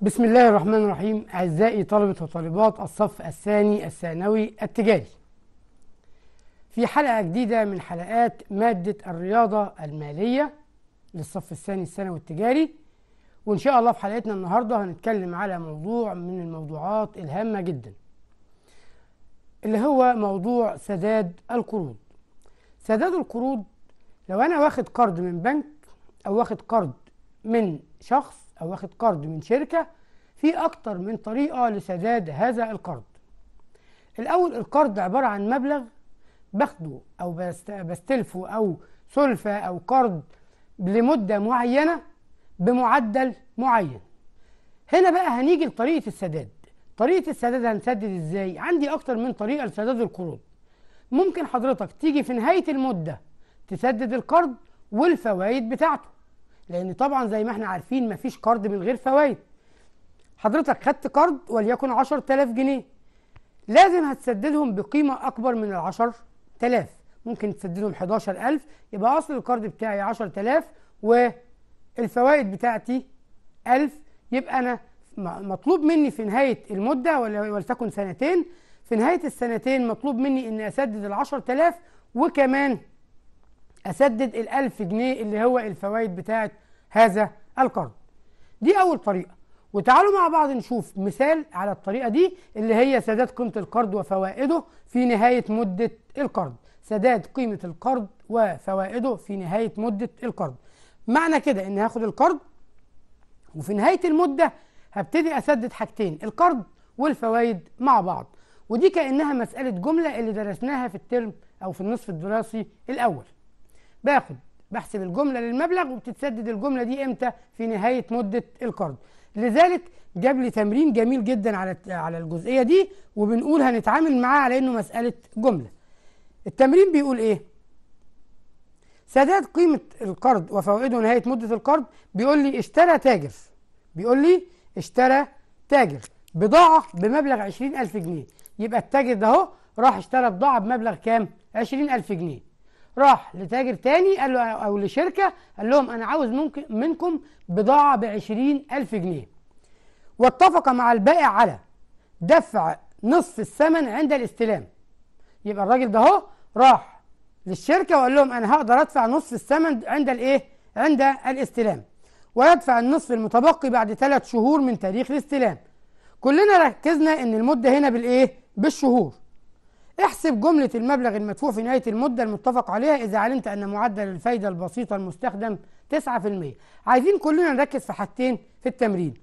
بسم الله الرحمن الرحيم أعزائي طلبة وطالبات الصف الثاني الثانوي التجاري في حلقة جديدة من حلقات مادة الرياضة المالية للصف الثاني الثانوي التجاري وإن شاء الله في حلقتنا النهاردة هنتكلم على موضوع من الموضوعات الهامة جدا اللي هو موضوع سداد القروض سداد القروض لو أنا واخد قرض من بنك أو واخد قرض من شخص أو واخد قرض من شركة في أكتر من طريقة لسداد هذا القرض الأول القرض عبارة عن مبلغ باخده أو بستلفه أو سلفة أو قرض لمدة معينة بمعدل معين هنا بقى هنيجي لطريقة السداد طريقة السداد هنسدد ازاي؟ عندي أكتر من طريقة لسداد القروض ممكن حضرتك تيجي في نهاية المدة تسدد القرض والفوائد بتاعته لان طبعا زي ما احنا عارفين مفيش قرض من غير فوائد حضرتك خدت قرض وليكن 10000 جنيه لازم هتسددهم بقيمه اكبر من ال 10000 ممكن تسددهم 11000 يبقى اصل القرض بتاعي 10000 والفوائد بتاعتي 1000 يبقى انا مطلوب مني في نهايه المده ولتكن سنتين في نهايه السنتين مطلوب مني اني اسدد ال 10000 وكمان أسدد الألف جنيه اللي هو الفوائد بتاعة هذا القرض دي أول طريقة وتعالوا مع بعض نشوف مثال على الطريقة دي اللي هي سداد قيمة القرض وفوائده في نهاية مدة القرض سداد قيمة القرض وفوائده في نهاية مدة القرض معنى كده إن هاخد القرض وفي نهاية المدة هبتدي أسدد حاجتين القرض والفوائد مع بعض ودي كأنها مسألة جملة اللي درسناها في الترم أو في النصف الدراسي الأول باخد بحسب الجملة للمبلغ وبتتسدد الجملة دي امتى في نهاية مدة القرض لذلك جاب لي تمرين جميل جدا على على الجزئية دي وبنقول هنتعامل معاه على انه مسألة جملة التمرين بيقول ايه سداد قيمة القرض وفوائده نهاية مدة القرض بيقول لي اشترى تاجر بيقول لي اشترى تاجر بضاعة بمبلغ 20000 جنيه يبقى التاجر ده هو راح اشترى بضاعة بمبلغ كام 20000 جنيه راح لتاجر تاني قال له او لشركه قال لهم انا عاوز ممكن منكم بضاعه ب ألف جنيه واتفق مع البائع على دفع نصف الثمن عند الاستلام يبقى الراجل ده اهو راح للشركه وقال لهم انا هقدر ادفع نصف الثمن عند الايه عند الاستلام ويدفع النصف المتبقي بعد ثلاث شهور من تاريخ الاستلام كلنا ركزنا ان المده هنا بالايه بالشهور احسب جملة المبلغ المدفوع في نهاية المدة المتفق عليها إذا علمت أن معدل الفايدة البسيطة المستخدم 9% عايزين كلنا نركز في حاجتين في التمرين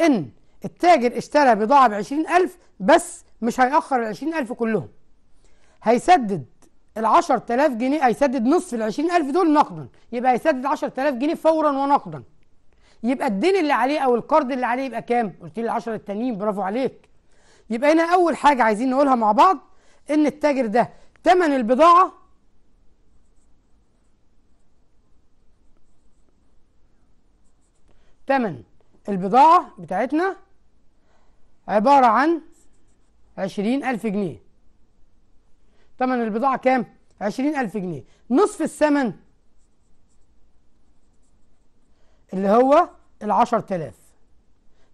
إن التاجر اشترى بضاعة بـ ألف بس مش هيأخر الـ ألف كلهم هيسدد الـ 10000 جنيه هيسدد نصف الـ ألف دول نقدا يبقى هيسدد 10000 جنيه فورا ونقدا يبقى الدين اللي عليه أو القرض اللي عليه يبقى كام؟ قلت لي 10 التانيين برافو عليك يبقى هنا أول حاجة عايزين نقولها مع بعض ان التاجر ده تمن البضاعه تمن البضاعه بتاعتنا عباره عن عشرين ألف جنيه تمن البضاعة كام؟ عشرين ألف جنيه نصف الثمن اللي هو العشر تلاف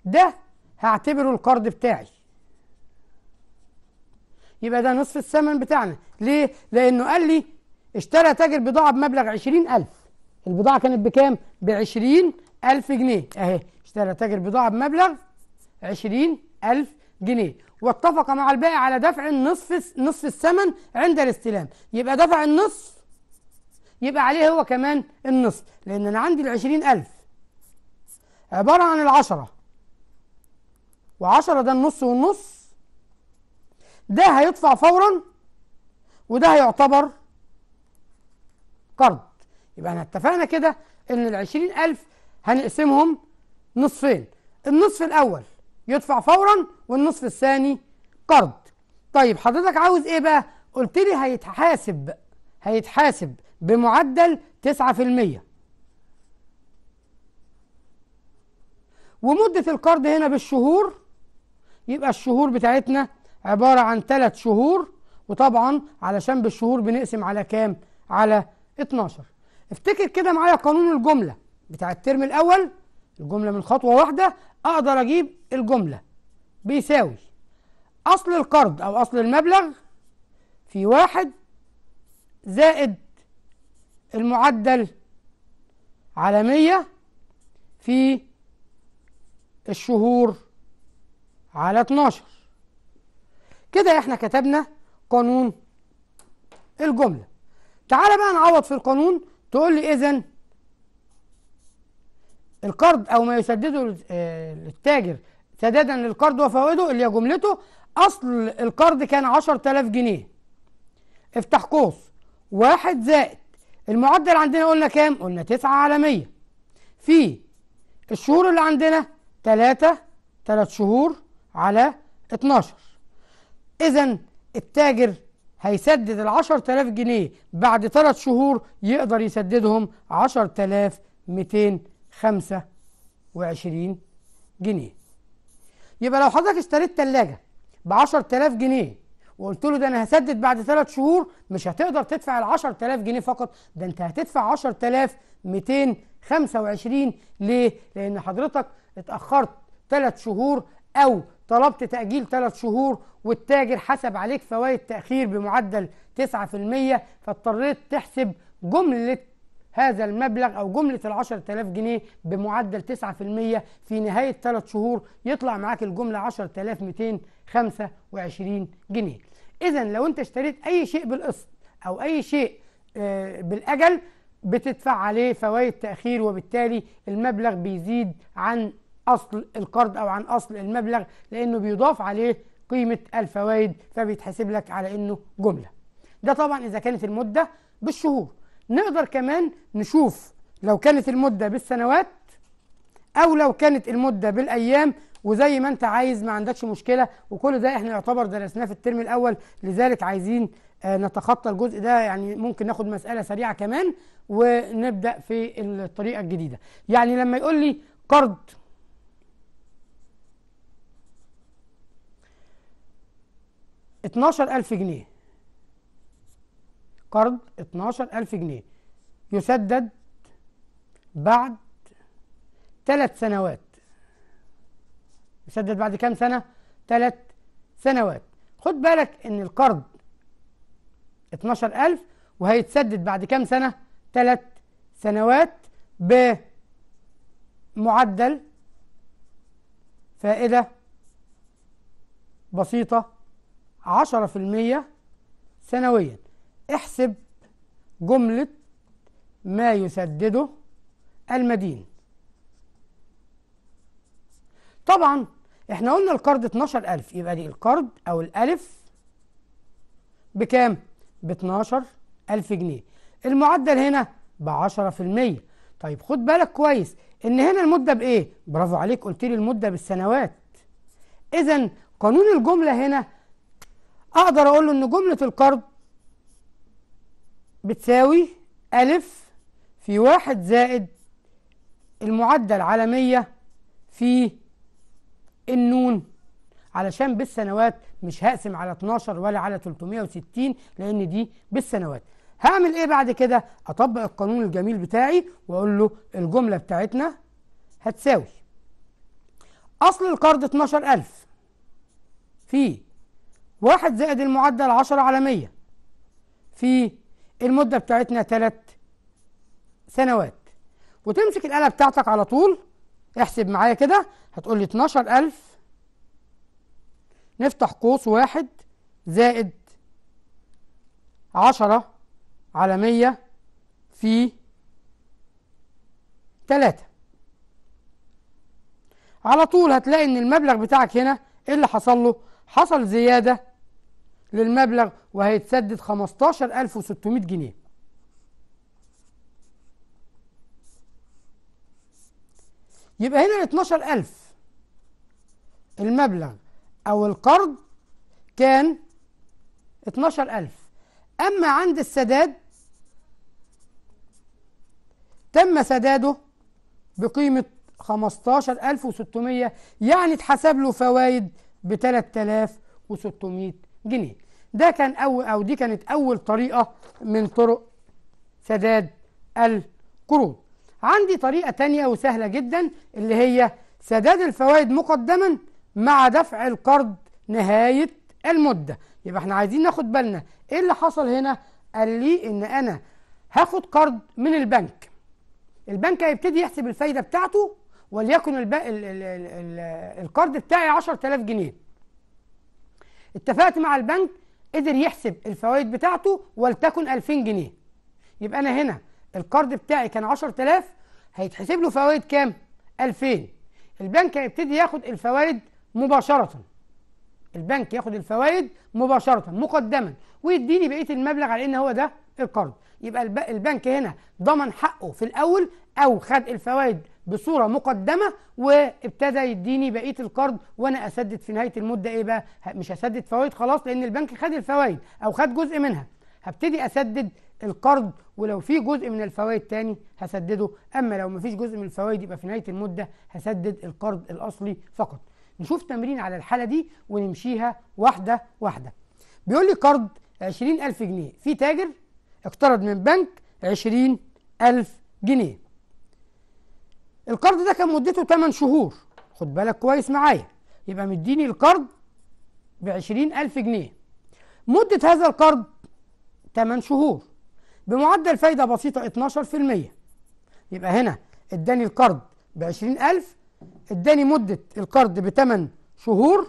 ده هعتبره القرض بتاعي يبقى ده نصف الثمن بتاعنا ليه لانه قال لي اشترى تاجر بضاعه بمبلغ 20000 البضاعه كانت بكام ب 20000 جنيه اهي اشترى تاجر بضاعه بمبلغ 20000 جنيه واتفق مع البائع على دفع النصف نصف الثمن عند الاستلام يبقى دفع النصف يبقى عليه هو كمان النصف لان انا عندي ال 20000 عباره عن العشرة وعشرة ده النص والنص ده هيدفع فورا وده هيعتبر قرض يبقى احنا اتفقنا كده ان ال 20000 هنقسمهم نصفين النصف الاول يدفع فورا والنصف الثاني قرض طيب حضرتك عاوز ايه بقى قلت لي هيتحاسب هيتحاسب بمعدل 9% ومدة القرض هنا بالشهور يبقى الشهور بتاعتنا عبارة عن ثلاث شهور وطبعا علشان بالشهور بنقسم على كام؟ على 12 افتكر كده معايا قانون الجملة بتاع الترم الأول الجملة من خطوة واحدة أقدر أجيب الجملة بيساوي أصل القرض أو أصل المبلغ في واحد زائد المعدل على 100 في الشهور على 12 كده احنا كتبنا قانون الجملة تعالى بقى نعوض في القانون تقول لي اذا القرض أو ما يسدده آه، التاجر سدادا للقرض وفوائده اللي هي جملته أصل القرض كان 10000 جنيه افتح قوس واحد زائد المعدل عندنا قلنا كام؟ قلنا 9 على 100 في الشهور اللي عندنا تلاتة تلات شهور على 12 إذا التاجر هيسدد ال 10000 جنيه بعد ثلاث شهور يقدر يسددهم 10225 جنيه يبقى لو حضرتك اشتريت ثلاجة ب 10000 جنيه وقلت له ده انا هسدد بعد ثلاث شهور مش هتقدر تدفع ال 10000 جنيه فقط ده انت هتدفع 10225 ليه؟ لان حضرتك اتاخرت ثلاث شهور او طلبت تأجيل ثلاث شهور والتاجر حسب عليك فوائد تأخير بمعدل 9% فاضطريت تحسب جملة هذا المبلغ أو جملة العشرة 10,000 جنيه بمعدل 9% في نهاية ثلاث شهور يطلع معاك الجملة 10225 جنيه إذا لو أنت اشتريت أي شيء بالقسط أو أي شيء آه، بالأجل بتدفع عليه فوائد تأخير وبالتالي المبلغ بيزيد عن أصل القرض أو عن أصل المبلغ لأنه بيضاف عليه قيمة الفوائد فبيتحسب لك على إنه جملة ده طبعا إذا كانت المدة بالشهور نقدر كمان نشوف لو كانت المدة بالسنوات أو لو كانت المدة بالأيام وزي ما أنت عايز ما عندكش مشكلة وكل ده إحنا يعتبر درسناه في الترم الأول لذلك عايزين آه، نتخطى الجزء ده يعني ممكن ناخد مسألة سريعة كمان ونبدأ في الطريقة الجديدة يعني لما يقول لي قرض 12000 جنيه قرض 12000 جنيه يسدد بعد ثلاث سنوات يسدد بعد كام سنة؟ ثلاث سنوات خد بالك ان القرض 12000 وهيتسدد بعد كام سنة؟ ثلاث سنوات بمعدل فائدة بسيطة 10% سنويا احسب جملة ما يسدده المدين طبعا احنا قلنا القرض 12000 يبقى دي القرض او الالف بكام ب 12000 جنيه المعدل هنا ب 10% طيب خد بالك كويس ان هنا المده بايه برافو عليك قلت لي المده بالسنوات اذا قانون الجمله هنا اقدر اقول له ان جمله القرض بتساوي ألف في واحد زائد المعدل على مية في النون علشان بالسنوات مش هقسم على 12 ولا على 360 لأن دي بالسنوات هعمل ايه بعد كده اطبق القانون الجميل بتاعي واقول له الجملة بتاعتنا هتساوي اصل القرض 12000 في واحد زائد المعدل 10 على 100 في المدة بتاعتنا ثلاث سنوات وتمسك الآلة بتاعتك على طول احسب معايا كده هتقول لي 12000 نفتح قوس واحد زائد 10 على 100 في 3 على طول هتلاقي ان المبلغ بتاعك هنا ايه اللي حصل له حصل زيادة للمبلغ وهيتسدد 15600 جنيه يبقى هنا ال 12000 المبلغ او القرض كان 12000 اما عند السداد تم سداده بقيمه 15600 يعني اتحسب له فوائد ب 3600 جنيه ده كان أول أو دي كانت أول طريقة من طرق سداد القروض عندي طريقة تانية وسهلة جدا اللي هي سداد الفوائد مقدما مع دفع القرض نهاية المدة يبقى احنا عايزين ناخد بالنا ايه اللي حصل هنا قال لي ان انا هاخد قرض من البنك البنك هيبتدي يحسب الفايدة بتاعته وليكن ال... ال... القرض بتاعي 10000 جنيه اتفقت مع البنك قدر يحسب الفوائد بتاعته ولتكن 2000 جنيه يبقى انا هنا القرض بتاعي كان 10000 هيتحسب له فوائد كام 2000 البنك هيبتدي ياخد الفوائد مباشره البنك ياخد الفوائد مباشره مقدما ويديني بقيه المبلغ على ان هو ده القرض يبقى البنك هنا ضمن حقه في الاول او خد الفوائد بصورة مقدمة وابتدى يديني بقية القرض وأنا أسدد في نهاية المدة إيه بقى؟ مش هسدد فوائد خلاص لأن البنك خد الفوائد أو خد جزء منها هبتدي أسدد القرض ولو في جزء من الفوائد تاني هسدده أما لو مفيش جزء من الفوائد يبقى في نهاية المدة هسدد القرض الأصلي فقط نشوف تمرين على الحالة دي ونمشيها واحدة واحدة بيقول لي قرض 20000 جنيه في تاجر اقترض من بنك 20000 جنيه القرض ده كان مدته 8 شهور خد بالك كويس معايا يبقى مديني القرض ب 20000 جنيه مدة هذا القرض 8 شهور بمعدل فايدة بسيطة 12% يبقى هنا اداني القرض ب 20000 اداني مدة القرض ب 8 شهور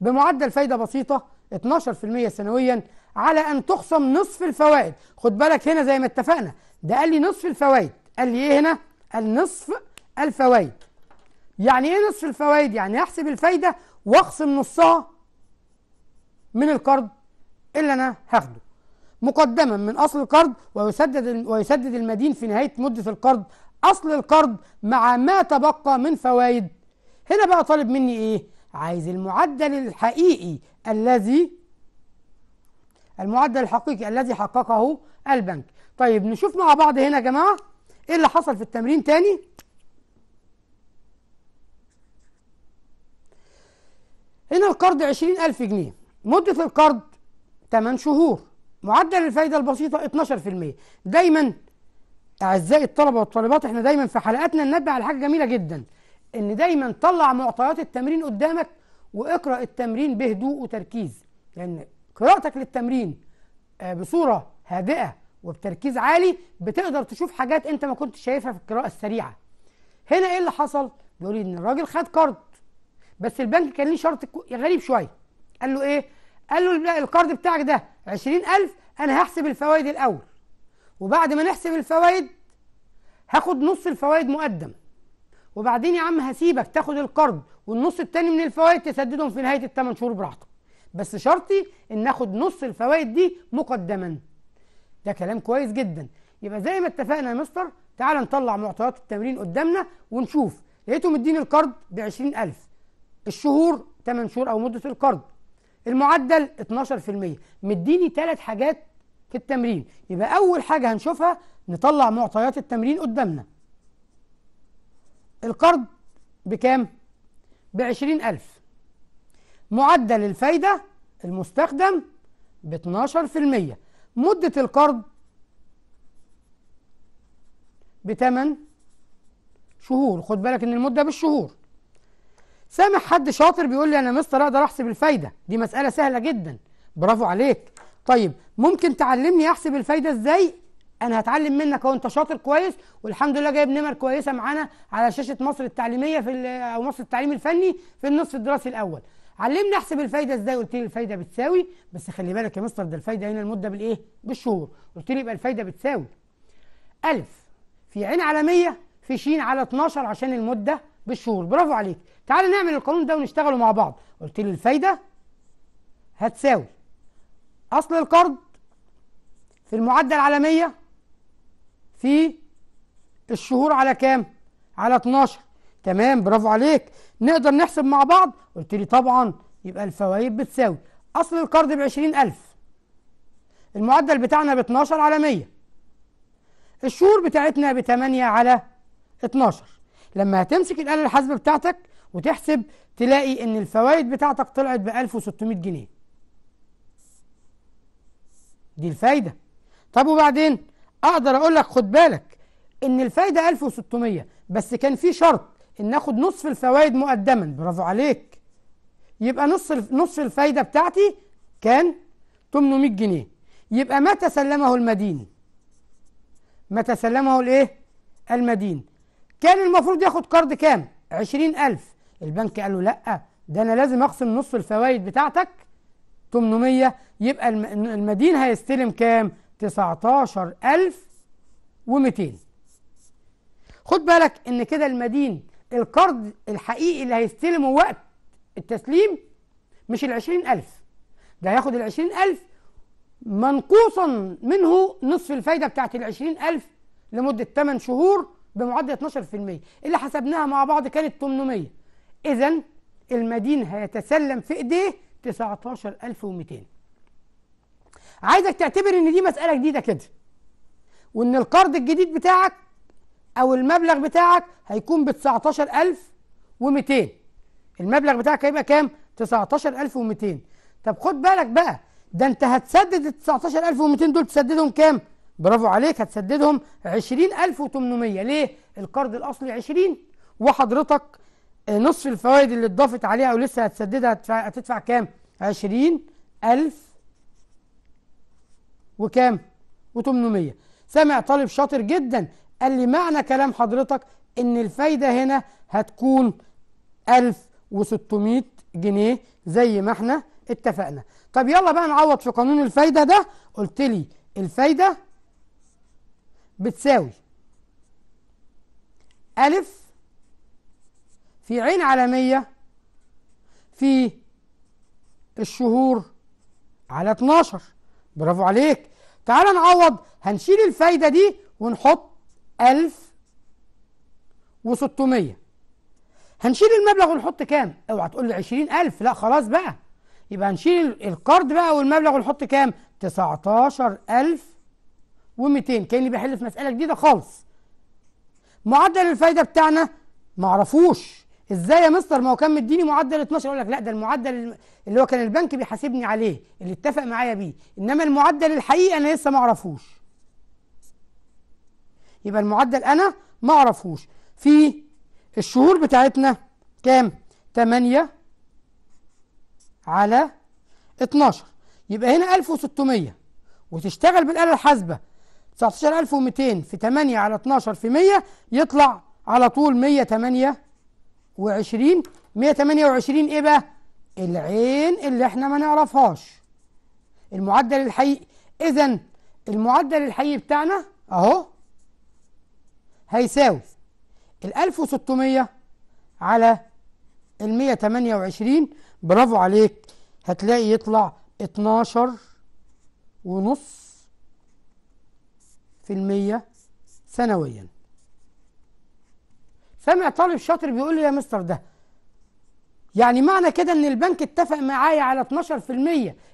بمعدل فايدة بسيطة 12% سنويا على أن تخصم نصف الفوائد خد بالك هنا زي ما اتفقنا ده قال لي نصف الفوائد قال لي إيه هنا؟ النصف الفوائد يعني ايه نصف الفوائد يعني احسب الفايده واخصم نصها من القرض اللي انا هاخده مقدما من اصل القرض ويسدد ويسدد المدين في نهايه مده القرض اصل القرض مع ما تبقى من فوائد هنا بقى طالب مني ايه عايز المعدل الحقيقي الذي المعدل الحقيقي الذي حققه البنك طيب نشوف مع بعض هنا يا جماعه ايه اللي حصل في التمرين تاني هنا القرض 20000 جنيه مدة القرض 8 شهور معدل الفايدة البسيطة 12% دايما أعزائي الطلبة والطالبات احنا دايما في حلقاتنا ننبه على حاجة جميلة جدا ان دايما طلع معطيات التمرين قدامك واقرأ التمرين بهدوء وتركيز لأن قراءتك للتمرين آه، بصورة هادئة وبتركيز عالي بتقدر تشوف حاجات انت ما كنتش شايفها في القراءه السريعه هنا ايه اللي حصل بيقول ان الراجل خد كارد بس البنك كان ليه شرط غريب شويه قال له ايه قال له الكارد بتاعك ده 20000 انا هحسب الفوائد الاول وبعد ما نحسب الفوائد هاخد نص الفوائد مقدم وبعدين يا عم هسيبك تاخد القرض والنص التاني من الفوائد تسددهم في نهايه الثمان شهور براحتك بس شرطي ان اخد نص الفوائد دي مقدما ده كلام كويس جدا يبقى زي ما اتفقنا يا مستر تعال نطلع معطيات التمرين قدامنا ونشوف لقيته مديني القرض ب 20000 الشهور 8 شهور او مده القرض المعدل 12% مديني ثلاث حاجات في التمرين يبقى اول حاجه هنشوفها نطلع معطيات التمرين قدامنا القرض بكام ب 20000 معدل الفايده المستخدم ب 12% مدة القرض بتمن شهور خد بالك ان المدة بالشهور سامح حد شاطر بيقول لي انا مستر اقدر احسب الفايدة دي مسألة سهلة جدا برافو عليك طيب ممكن تعلمني احسب الفايدة ازاي انا هتعلم منك وانت شاطر كويس والحمد لله جايب نمر كويسه معانا على شاشه مصر التعليميه في او مصر التعليم الفني في النصف الدراسي الاول علمني احسب الفايده ازاي قلت لي الفايده بتساوي بس خلي بالك يا مستر ده الفايده هنا المده بالايه بالشهور قلت لي يبقى الفايده بتساوي ألف في عين على 100 في ش على 12 عشان المده بالشهور برافو عليك تعال نعمل القانون ده ونشتغله مع بعض قلت لي الفايده هتساوي اصل القرض في المعدل على 100 في الشهور على كام على 12 تمام برافو عليك نقدر نحسب مع بعض قلت لي طبعا يبقى الفوائد بتساوي اصل القرض ب 20000 المعدل بتاعنا ب 12 على 100 الشهور بتاعتنا ب 8 على 12 لما هتمسك الآلة الحاسبة بتاعتك وتحسب تلاقي ان الفوائد بتاعتك طلعت ب 1600 جنيه دي الفايدة طب وبعدين اقدر اقول لك خد بالك ان الفايدة 1600 بس كان في شرط ان ناخد نصف الفوائد مقدما برافو عليك يبقى نص نصف الفايده بتاعتي كان 800 جنيه يبقى ما تسلمه المدين ما تسلمه الايه المدين كان المفروض ياخد قرض كام 20000 البنك قال له لا ده انا لازم اخصم نص الفوائد بتاعتك 800 يبقى المدين هيستلم كام 19200 خد بالك ان كده المدين القرض الحقيقي اللي هيستلمه وقت التسليم مش ال 20000 ده هياخد ال 20000 منقوصا منه نصف الفايدة بتاعه ال 20000 لمدة 8 شهور بمعدل 12% اللي حسبناها مع بعض كانت 800 إذا المدين هيتسلم في إيديه 19200 عايزك تعتبر إن دي مسألة جديدة كده وإن القرض الجديد بتاعك او المبلغ بتاعك هيكون ب 19200 المبلغ بتاعك هيبقى كام 19200 طب خد بالك بقى ده انت هتسدد ال 19200 دول تسددهم كام برافو عليك هتسددهم 20800 ليه القرض الاصلي 20 وحضرتك نصف الفوائد اللي اتضافت عليها او لسه هتسددها هتدفع, هتدفع كام 20000 وكام و800 سامع طالب شاطر جدا قال لي معنى كلام حضرتك ان الفايده هنا هتكون 1600 جنيه زي ما احنا اتفقنا طب يلا بقى نعوض في قانون الفايده ده قلت لي الفايده بتساوي ألف في عين علامية في الشهور على 12 برافو عليك تعال نعوض هنشيل الفايدة دي ونحط ألف وستمية هنشيل المبلغ ونحط كام؟ اوعى تقول لي 20000 لا خلاص بقى يبقى هنشيل القرض بقى والمبلغ ونحط كام؟ 19200 كأني بحل في مسألة جديدة خالص معدل الفايدة بتاعنا معرفوش ازاي يا مستر ما هو كان مديني معدل 12 اقول لك لا ده المعدل اللي هو كان البنك بيحاسبني عليه اللي اتفق معايا بيه انما المعدل الحقيقي انا لسه ما اعرفوش يبقى المعدل أنا ما أعرفهوش في الشهور بتاعتنا كام؟ 8 على 12 يبقى هنا 1600 وتشتغل بالآلة الحاسبة 19200 في 8 على 12 في 100 يطلع على طول 128 128 ايه بقى؟ العين اللي احنا ما نعرفهاش المعدل الحقيقي اذا المعدل الحقيقي بتاعنا اهو هيساوي ال 1600 على ال 128 برافو عليك هتلاقي يطلع 12 ونص في المية سنويا سامع طالب شاطر بيقول لي يا مستر ده يعني معنى كده ان البنك اتفق معايا على 12%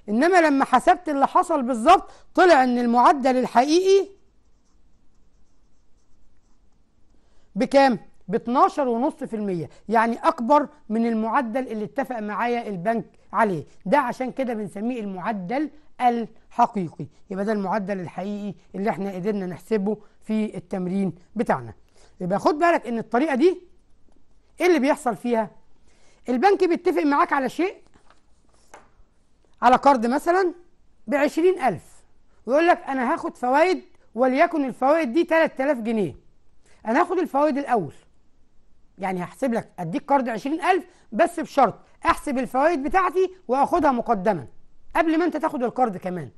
انما لما حسبت اللي حصل بالظبط طلع ان المعدل الحقيقي بكام؟ ب 12.5% يعني اكبر من المعدل اللي اتفق معايا البنك عليه ده عشان كده بنسميه المعدل الحقيقي يبقى ده المعدل الحقيقي اللي احنا قدرنا نحسبه في التمرين بتاعنا يبقى خد بالك ان الطريقه دي ايه اللي بيحصل فيها البنك بيتفق معاك على شيء على قرض مثلا ب 20000 ويقول لك انا هاخد فوائد وليكن الفوائد دي 3000 جنيه انا هاخد الفوائد الاول يعني هحسب لك اديك قرض 20000 بس بشرط احسب الفوائد بتاعتي واخدها مقدما قبل ما انت تاخد القرض كمان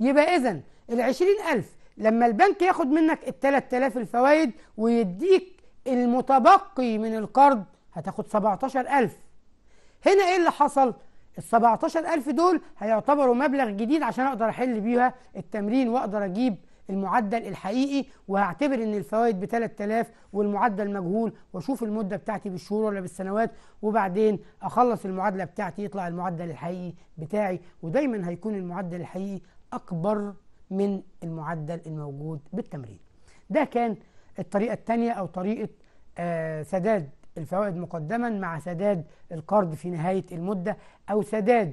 يبقى اذا ال 20000 لما البنك ياخد منك ال 3000 الفوائد ويديك المتبقي من القرض هتاخد 17000 هنا ايه اللي حصل؟ ال 17000 دول هيعتبروا مبلغ جديد عشان اقدر احل بيها التمرين واقدر اجيب المعدل الحقيقي وهعتبر ان الفوائد ب 3000 والمعدل مجهول واشوف المده بتاعتي بالشهور ولا بالسنوات وبعدين اخلص المعادله بتاعتي يطلع المعدل الحقيقي بتاعي ودايما هيكون المعدل الحقيقي اكبر من المعدل الموجود بالتمرين ده كان الطريقه الثانيه او طريقه آه سداد الفوائد مقدما مع سداد القرض في نهايه المده او سداد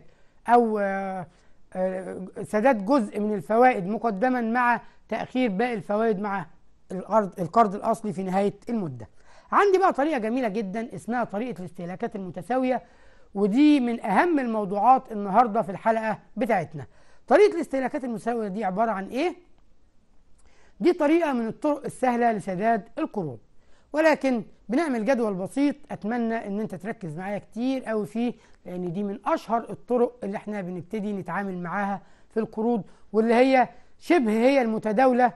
او آه, آه، سداد جزء من الفوائد مقدما مع تأخير باقي الفوائد مع القرض القرض الأصلي في نهاية المدة عندي بقى طريقة جميلة جدا اسمها طريقة الاستهلاكات المتساوية ودي من أهم الموضوعات النهاردة في الحلقة بتاعتنا طريقة الاستهلاكات المتساوية دي عبارة عن إيه؟ دي طريقة من الطرق السهلة لسداد القروض ولكن بنعمل جدول بسيط أتمنى إن أنت تركز معايا كتير قوي فيه لأن دي من أشهر الطرق اللي إحنا بنبتدي نتعامل معاها في القروض واللي هي شبه هي المتداولة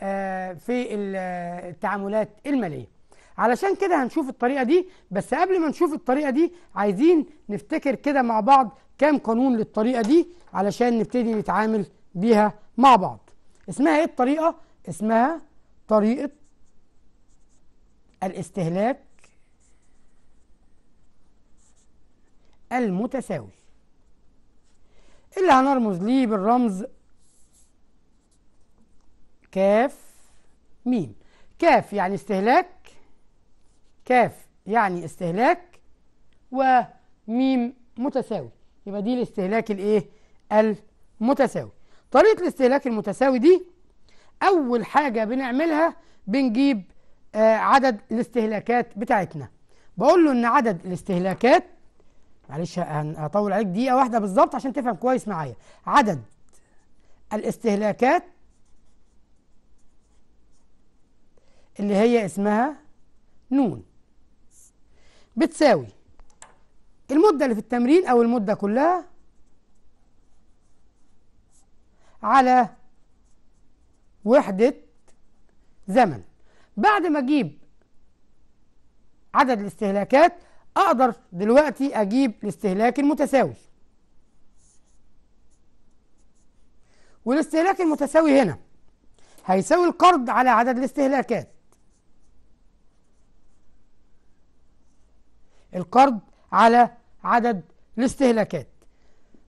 آه، في آه، التعاملات المالية علشان كده هنشوف الطريقة دي بس قبل ما نشوف الطريقة دي عايزين نفتكر كده مع بعض كام قانون للطريقة دي علشان نبتدي نتعامل بيها مع بعض اسمها ايه الطريقة؟ اسمها طريقة الاستهلاك المتساوي اللي هنرمز ليه بالرمز كاف ميم كاف يعني استهلاك كاف يعني استهلاك وميم متساوي يبقى دي الاستهلاك الايه المتساوي طريقة الاستهلاك المتساوي دي أول حاجة بنعملها بنجيب آه عدد الاستهلاكات بتاعتنا بقول له إن عدد الاستهلاكات معلش هطول عليك دقيقة واحدة بالظبط عشان تفهم كويس معايا عدد الاستهلاكات اللي هي اسمها نون بتساوي المدة اللي في التمرين أو المدة كلها على وحدة زمن بعد ما أجيب عدد الاستهلاكات أقدر دلوقتي أجيب الاستهلاك المتساوي والاستهلاك المتساوي هنا هيساوي القرض على عدد الاستهلاكات القرض على عدد الاستهلاكات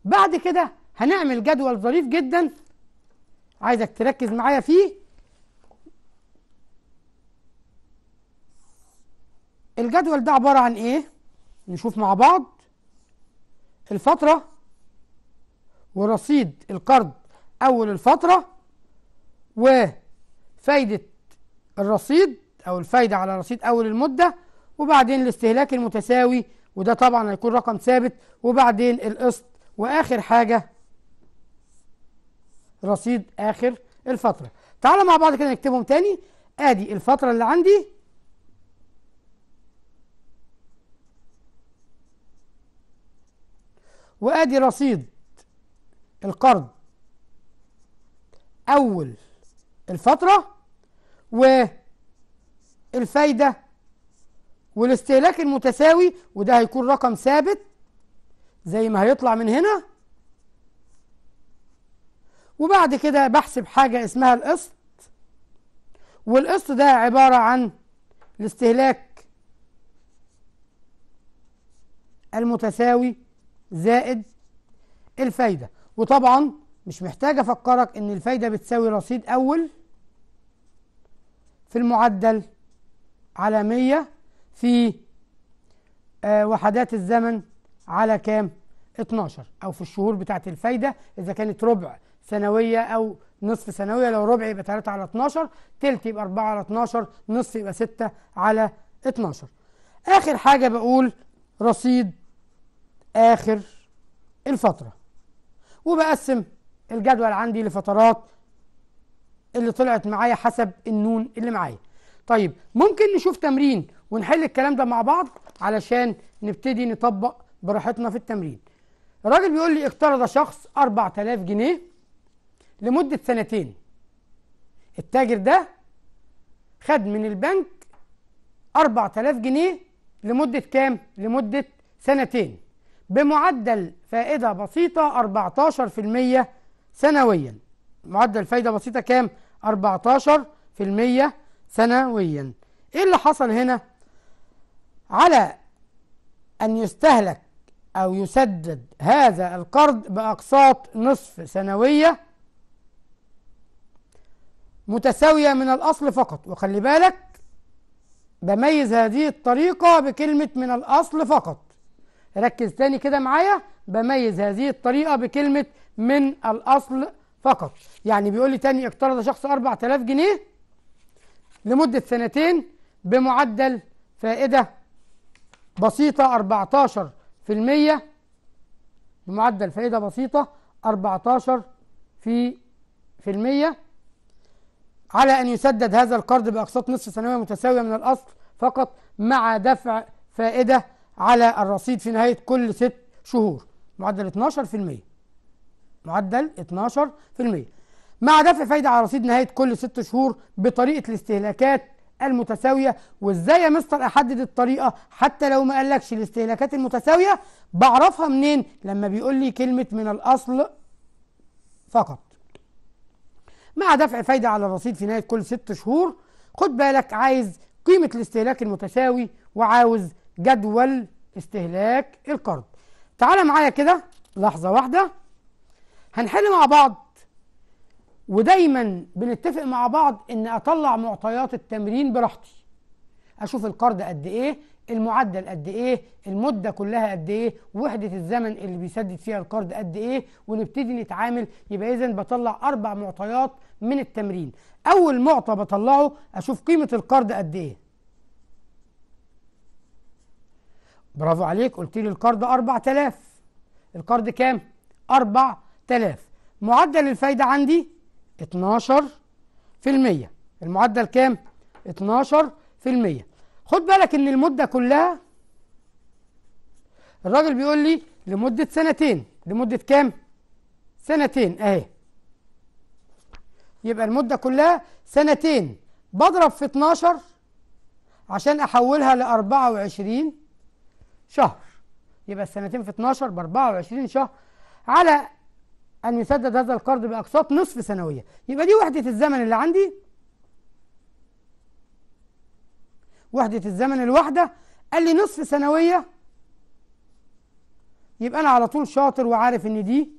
بعد كده هنعمل جدول ظريف جدا عايزك تركز معايا فيه الجدول ده عبارة عن ايه نشوف مع بعض الفترة ورصيد القرض أول الفترة وفايدة الرصيد أو الفايدة على رصيد أول المدة وبعدين الاستهلاك المتساوي وده طبعا هيكون رقم ثابت وبعدين القسط واخر حاجه رصيد اخر الفتره تعالوا مع بعض كده نكتبهم تاني ادي الفتره اللي عندي وادي رصيد القرض اول الفتره والفايده والاستهلاك المتساوي وده هيكون رقم ثابت زي ما هيطلع من هنا وبعد كده بحسب حاجة اسمها القسط والقسط ده عبارة عن الاستهلاك المتساوي زائد الفايدة وطبعا مش محتاج أفكرك إن الفايدة بتساوي رصيد أول في المعدل على 100 في آه، وحدات الزمن على كام 12 او في الشهور بتاعت الفايده اذا كانت ربع سنويه او نصف سنويه لو ربع يبقى 3 على 12 تلت يبقى 4 على 12 نصف يبقى 6 على 12 اخر حاجه بقول رصيد اخر الفتره وبقسم الجدول عندي لفترات اللي طلعت معايا حسب النون اللي معايا طيب ممكن نشوف تمرين ونحل الكلام ده مع بعض علشان نبتدي نطبق براحتنا في التمرين الراجل بيقول لي اقترض شخص 4000 جنيه لمدة سنتين التاجر ده خد من البنك 4000 جنيه لمدة كام؟ لمدة سنتين بمعدل فائدة بسيطة 14% سنويا معدل فائدة بسيطة كام؟ 14% سنويا ايه اللي حصل هنا؟ على أن يستهلك أو يسدد هذا القرض بأقساط نصف سنوية متساوية من الأصل فقط وخلي بالك بميز هذه الطريقة بكلمة من الأصل فقط ركز تاني كده معايا بميز هذه الطريقة بكلمة من الأصل فقط يعني بيقول لي تاني اقترض شخص 4000 جنيه لمدة سنتين بمعدل فائدة بسيطة 14% بمعدل فائدة بسيطة 14 في في المية على أن يسدد هذا القرض بأقساط نصف سنوية متساوية من الأصل فقط مع دفع فائدة على الرصيد في نهاية كل ست شهور معدل 12% معدل 12% مع دفع فايدة على رصيد نهاية كل ست شهور بطريقة الاستهلاكات المتساوية وازاي يا مستر احدد الطريقة حتى لو ما قالكش الاستهلاكات المتساوية بعرفها منين لما بيقول لي كلمة من الاصل فقط مع دفع فايدة على الرصيد في نهاية كل ست شهور خد بالك عايز قيمة الاستهلاك المتساوي وعاوز جدول استهلاك القرض تعال معايا كده لحظة واحدة هنحل مع بعض ودايما بنتفق مع بعض ان اطلع معطيات التمرين براحتي اشوف القرض قد ايه المعدل قد ايه المده كلها قد ايه وحده الزمن اللي بيسدد فيها القرض قد ايه ونبتدي نتعامل يبقى اذا بطلع اربع معطيات من التمرين اول معطى بطلعه اشوف قيمه القرض قد ايه برافو عليك قلت لي القرض 4000 القرض كام 4000 معدل الفايده عندي 12 المعدل كام 12 خد بالك ان المدة كلها الراجل بيقول لي لمدة سنتين لمدة كام سنتين اهي يبقى المدة كلها سنتين بضرب في 12 عشان احولها ل 24 شهر يبقى السنتين في 12 ب 24 شهر على أن يسدد هذا القرض بأقساط نصف سنوية يبقى دي وحدة الزمن اللي عندي وحدة الزمن الواحدة قال لي نصف سنوية يبقى أنا على طول شاطر وعارف إن دي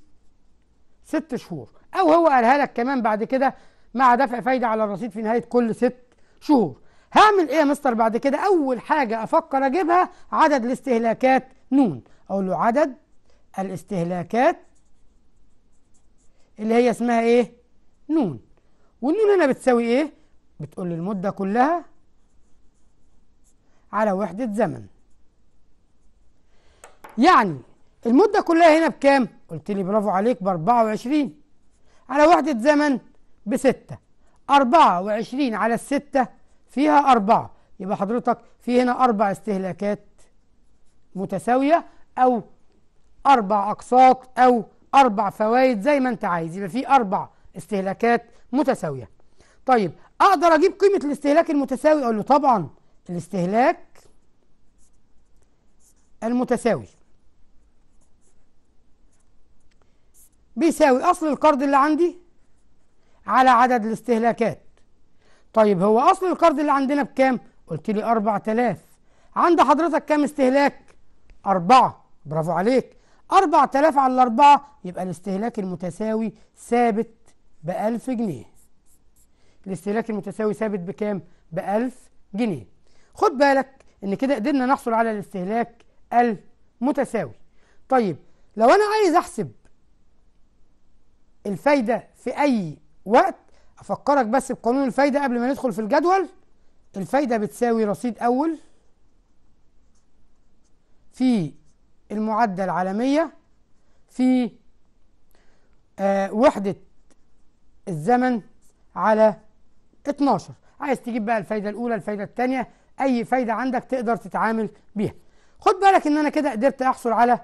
ست شهور أو هو قالها لك كمان بعد كده مع دفع فايدة على الرصيد في نهاية كل ست شهور هعمل إيه يا مستر بعد كده أول حاجة أفكر أجيبها عدد الاستهلاكات نون أقول له عدد الاستهلاكات اللي هي اسمها ايه نون والنون هنا بتساوي ايه بتقول المدة كلها على وحدة زمن يعني المدة كلها هنا بكام قلت لي برافو عليك ب 24 على وحدة زمن بستة 6 24 على الستة فيها أربعة يبقى حضرتك في هنا أربع استهلاكات متساوية أو أربع أقساط أو أربع فوائد زي ما أنت عايز يبقى في أربع استهلاكات متساوية طيب أقدر أجيب قيمة الاستهلاك المتساوي أقول له طبعا الاستهلاك المتساوي بيساوي أصل القرض اللي عندي على عدد الاستهلاكات طيب هو أصل القرض اللي عندنا بكام؟ قلت لي 4000 عند حضرتك كام استهلاك؟ 4 برافو عليك 4000 على الأربعة يبقى الاستهلاك المتساوي ثابت ب 1000 جنيه الاستهلاك المتساوي ثابت بكام؟ ب 1000 جنيه خد بالك ان كده قدرنا نحصل على الاستهلاك المتساوي طيب لو انا عايز احسب الفايدة في اي وقت افكرك بس بقانون الفايدة قبل ما ندخل في الجدول الفايدة بتساوي رصيد اول في المعدة العالمية في آه، وحدة الزمن على 12 عايز تجيب بقى الفايدة الأولى الفايدة الثانية أي فايدة عندك تقدر تتعامل بيها خد بالك إن أنا كده قدرت أحصل على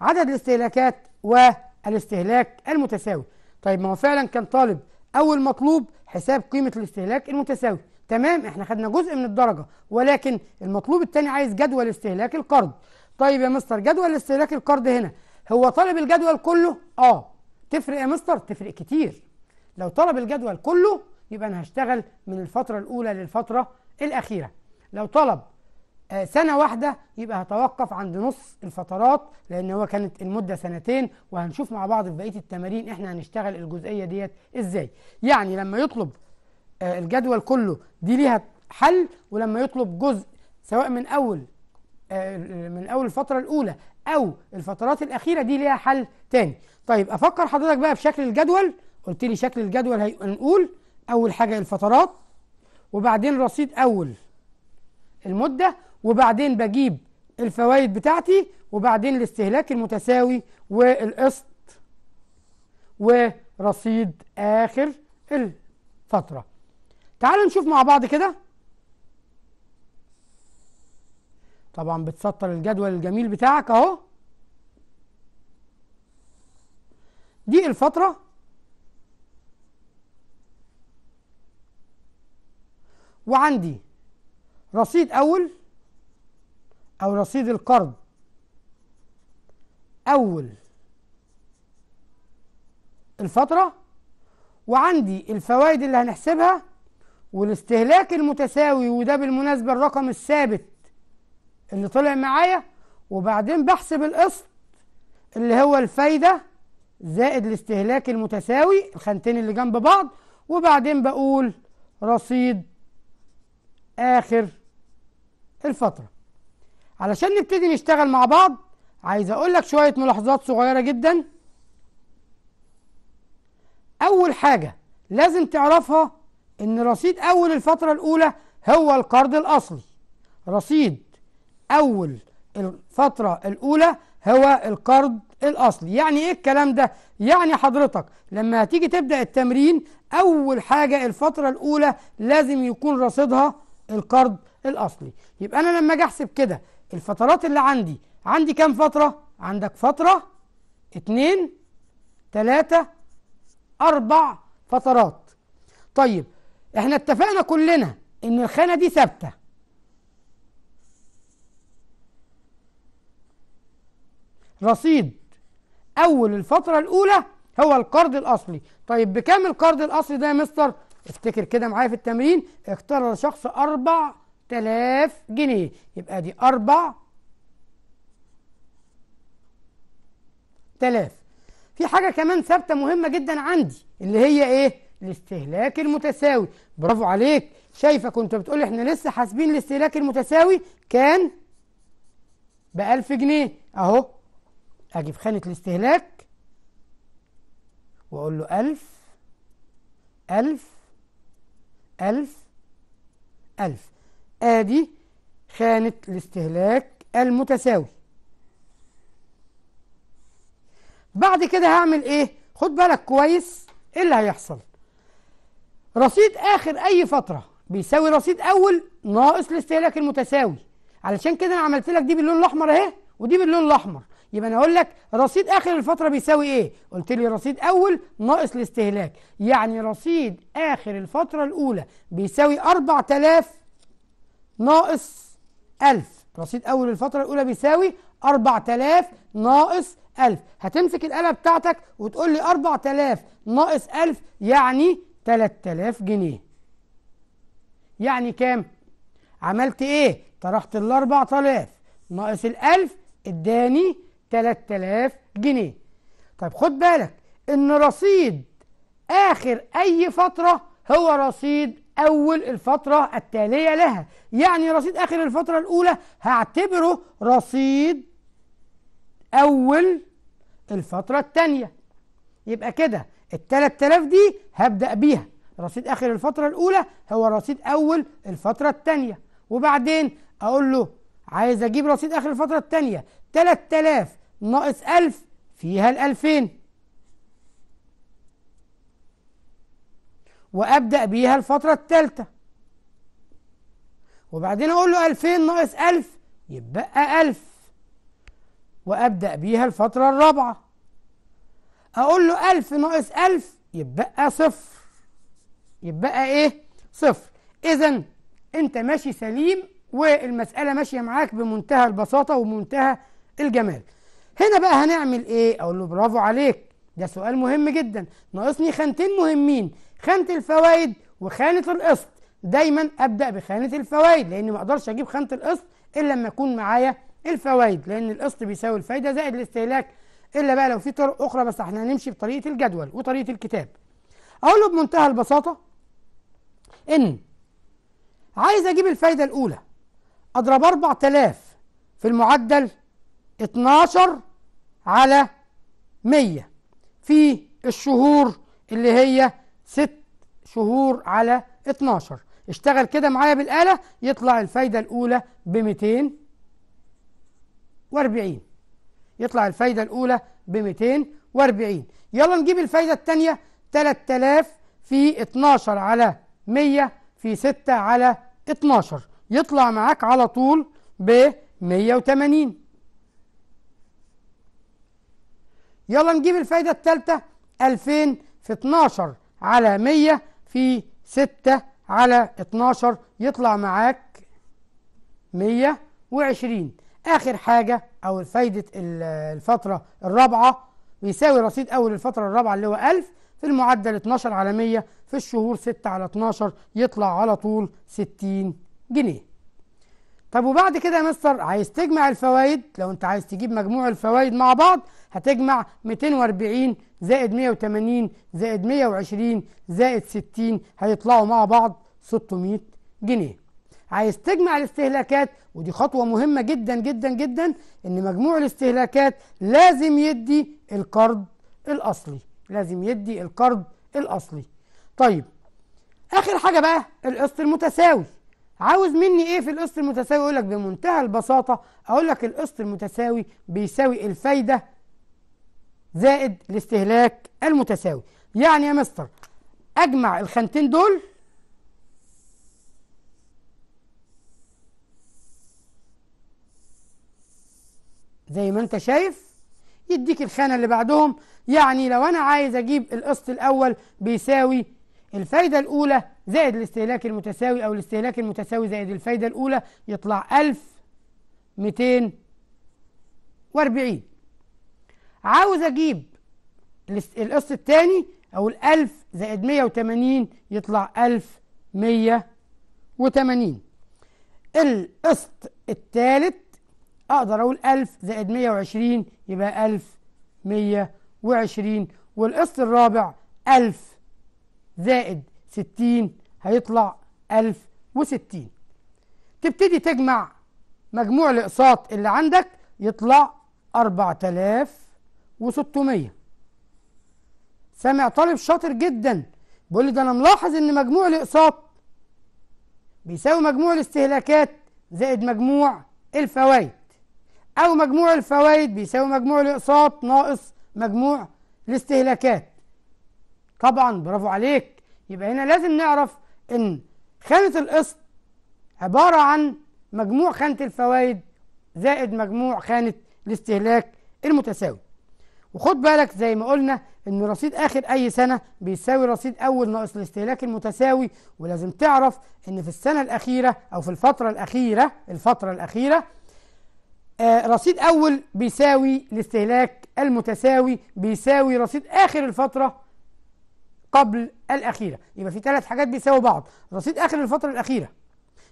عدد الاستهلاكات والاستهلاك المتساوي طيب ما هو فعلا كان طالب أول مطلوب حساب قيمة الاستهلاك المتساوي تمام احنا خدنا جزء من الدرجة ولكن المطلوب الثاني عايز جدول استهلاك القرض طيب يا مستر جدول استهلاك القرض هنا هو طلب الجدول كله اه تفرق يا مستر تفرق كتير لو طلب الجدول كله يبقى انا هشتغل من الفتره الاولى للفتره الاخيره لو طلب آه، سنه واحده يبقى هتوقف عند نص الفترات لان هو كانت المده سنتين وهنشوف مع بعض في بقيه التمارين احنا هنشتغل الجزئيه ديت ازاي يعني لما يطلب آه، الجدول كله دي ليها حل ولما يطلب جزء سواء من اول آه، من اول الفتره الاولى او الفترات الاخيره دي ليها حل تاني طيب افكر حضرتك بقى بشكل الجدول قلت لي شكل الجدول هنقول اول حاجه الفترات وبعدين رصيد اول المده وبعدين بجيب الفوائد بتاعتي وبعدين الاستهلاك المتساوي والقسط ورصيد اخر الفتره تعالوا نشوف مع بعض كده طبعا بتسطر الجدول الجميل بتاعك اهو دي الفترة وعندي رصيد أول أو رصيد القرض أول الفترة وعندي الفوائد اللي هنحسبها والاستهلاك المتساوي وده بالمناسبة الرقم الثابت اللي طلع معايا وبعدين بحسب القسط اللي هو الفايدة زائد الاستهلاك المتساوي الخانتين اللي جنب بعض وبعدين بقول رصيد آخر الفترة علشان نبتدي نشتغل مع بعض عايز أقول لك شوية ملاحظات صغيرة جدا أول حاجة لازم تعرفها إن رصيد أول الفترة الأولى هو القرض الأصلي رصيد أول الفترة الأولى هو القرض الأصلي يعني إيه الكلام ده؟ يعني حضرتك لما هتيجي تبدأ التمرين أول حاجة الفترة الأولى لازم يكون رصيدها القرض الأصلي يبقى أنا لما أجي أحسب كده الفترات اللي عندي عندي كام فترة؟ عندك فترة اتنين تلاتة أربع فترات طيب احنا اتفقنا كلنا ان الخانة دي ثابتة رصيد أول الفترة الأولى هو القرض الأصلي طيب بكام القرض الأصلي ده يا مستر؟ افتكر كده معايا في التمرين اختار لشخص 4000 جنيه يبقى دي 4000 في حاجة كمان ثابتة مهمة جدا عندي اللي هي ايه؟ الاستهلاك المتساوي برافو عليك شايفة كنت بتقول احنا لسه حاسبين الاستهلاك المتساوي كان بألف جنيه اهو أجي في خانة الاستهلاك وأقول له ألف ألف ألف ألف آدي خانة الاستهلاك المتساوي بعد كده هعمل إيه؟ خد بالك كويس إيه اللي هيحصل؟ رصيد آخر أي فترة بيساوي رصيد أول ناقص الاستهلاك المتساوي علشان كده أنا عملت لك دي باللون الأحمر أهي ودي باللون الأحمر يبقى انا اقول لك رصيد اخر الفتره بيساوي ايه قلت لي رصيد اول ناقص الاستهلاك يعني رصيد اخر الفتره الاولى بيساوي 4000 ناقص 1000 رصيد اول الفتره الاولى بيساوي 4000 ناقص 1000 هتمسك الآلة بتاعتك وتقول لي 4000 ناقص 1000 يعني 3000 جنيه يعني كام عملت ايه طرحت ال 4000 ناقص ال 1000 اداني 3000 جنيه طيب خد بالك ان رصيد اخر اي فتره هو رصيد اول الفتره التاليه لها يعني رصيد اخر الفتره الاولى هعتبره رصيد اول الفتره الثانيه يبقى كده ال 3000 دي هبدا بيها رصيد اخر الفتره الاولى هو رصيد اول الفتره الثانيه وبعدين اقول له عايز اجيب رصيد اخر الفتره الثانيه 3000 ناقص ألف فيها الألفين وأبدأ بيها الفترة الثالثة وبعدين أقول له ألفين ناقص ألف يبقى ألف وأبدأ بيها الفترة الرابعة أقول له ألف ناقص ألف يبقى صفر يبقى إيه؟ صفر إذا أنت ماشي سليم والمسألة ماشية معاك بمنتهى البساطة ومنتهى الجمال هنا بقى هنعمل ايه اقول له برافو عليك ده سؤال مهم جدا ناقصني خانتين مهمين خانه الفوائد وخانه القسط دايما ابدا بخانه الفوائد لان ما اقدرش اجيب خانه القسط الا لما يكون معايا الفوائد لان القسط بيساوي الفايده زائد الاستهلاك الا بقى لو في طرق اخرى بس احنا هنمشي بطريقه الجدول وطريقه الكتاب اقول له بمنتهى البساطه ان عايز اجيب الفايده الاولى اضرب 4000 في المعدل 12 على 100 في الشهور اللي هي 6 شهور على 12 اشتغل كده معايا بالآلة يطلع الفايدة الأولى ب 240 يطلع الفايدة الأولى ب 240 يلا نجيب الفايدة الثانية 3000 في 12 على 100 في 6 على 12 يطلع معاك على طول ب 180 يلا نجيب الفايدة الثالثة 2000 في 12 على 100 في 6 على 12 يطلع معاك 120 آخر حاجة أو فايدة الفترة الرابعة بيساوي رصيد أول الفترة الرابعة اللي هو 1000 في المعدل 12 على 100 في الشهور 6 على 12 يطلع على طول 60 جنيه طب وبعد كده يا مستر عايز تجمع الفوائد لو انت عايز تجيب مجموع الفوائد مع بعض هتجمع 240 زائد 180 زائد 120 زائد 60 هيطلعوا مع بعض 600 جنيه عايز تجمع الاستهلاكات ودي خطوة مهمة جدا جدا جدا ان مجموع الاستهلاكات لازم يدي القرض الاصلي لازم يدي القرض الاصلي طيب اخر حاجة بقى القسط المتساوي عاوز مني ايه في القسط المتساوي اقول لك بمنتهى البساطه اقول لك القسط المتساوي بيساوي الفايده زائد الاستهلاك المتساوي يعني يا مستر اجمع الخانتين دول زي ما انت شايف يديك الخانه اللي بعدهم يعني لو انا عايز اجيب القسط الاول بيساوي الفايدة الأولى زائد الاستهلاك المتساوي أو الاستهلاك المتساوي زائد الفايدة الأولى يطلع 1240 عاوز أجيب القسط الثاني أو 1000 زائد 180 يطلع 1180 القسط الثالث أقدر أقول 1000 زائد 120 يبقى 1120 والقسط الرابع 1000 زائد 60 هيطلع 1060 تبتدي تجمع مجموع الأقساط اللي عندك يطلع 4600 سامع طالب شاطر جدا بيقول لي ده أنا ملاحظ إن مجموع الأقساط بيساوي مجموع الاستهلاكات زائد مجموع الفوائد أو مجموع الفوائد بيساوي مجموع الأقساط ناقص مجموع الاستهلاكات طبعا برافو عليك يبقى هنا لازم نعرف ان خانة القسط عبارة عن مجموع خانة الفوائد زائد مجموع خانة الاستهلاك المتساوي وخد بالك زي ما قلنا ان رصيد اخر اي سنه بيساوي رصيد اول ناقص الاستهلاك المتساوي ولازم تعرف ان في السنه الاخيره او في الفتره الاخيره الفتره الاخيره آه رصيد اول بيساوي الاستهلاك المتساوي بيساوي رصيد اخر الفتره قبل الأخيرة يبقى في ثلاث حاجات بيساوي بعض رصيد آخر الفترة الأخيرة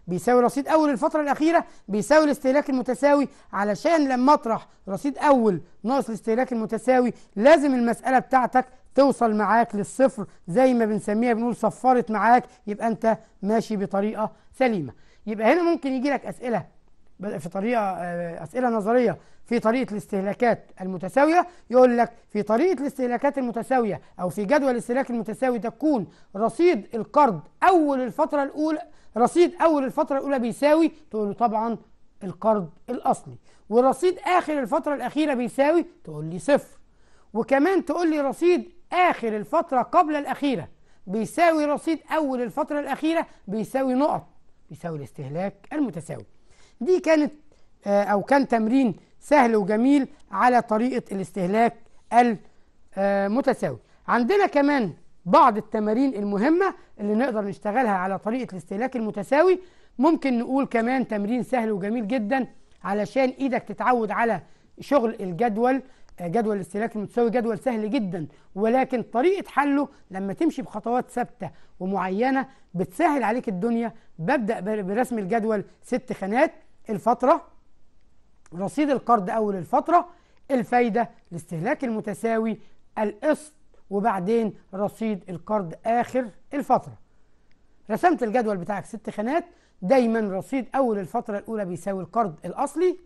بيساوي رصيد أول الفترة الأخيرة بيساوي الاستهلاك المتساوي علشان لما أطرح رصيد أول ناقص الاستهلاك المتساوي لازم المسألة بتاعتك توصل معاك للصفر زي ما بنسميها بنقول صفرت معاك يبقى أنت ماشي بطريقة سليمة يبقى هنا ممكن يجي لك أسئلة في طريقه آه، اسئله نظريه في طريقه الاستهلاكات المتساويه يقول لك في طريقه الاستهلاكات المتساويه او في جدول الاستهلاك المتساوي تكون رصيد القرض اول الفتره الاولى رصيد اول الفتره الاولى بيساوي تقول له طبعا القرض الاصلي ورصيد اخر الفتره الاخيره بيساوي تقول لي صفر وكمان تقول لي رصيد اخر الفتره قبل الاخيره بيساوي رصيد اول الفتره الاخيره بيساوي نقط بيساوي الاستهلاك المتساوي دي كانت آه، أو كان تمرين سهل وجميل على طريقة الاستهلاك المتساوي عندنا كمان بعض التمارين المهمة اللي نقدر نشتغلها على طريقة الاستهلاك المتساوي ممكن نقول كمان تمرين سهل وجميل جدا علشان ايدك تتعود على شغل الجدول آه، جدول الاستهلاك المتساوي جدول سهل جدا ولكن طريقة حله لما تمشي بخطوات ثابتة ومعينة بتسهل عليك الدنيا ببدأ برسم الجدول ست خانات الفترة رصيد القرض أول الفترة الفايدة الاستهلاك المتساوي القسط وبعدين رصيد القرض آخر الفترة رسمت الجدول بتاعك ست خانات دايما رصيد أول الفترة الأولى بيساوي القرض الأصلي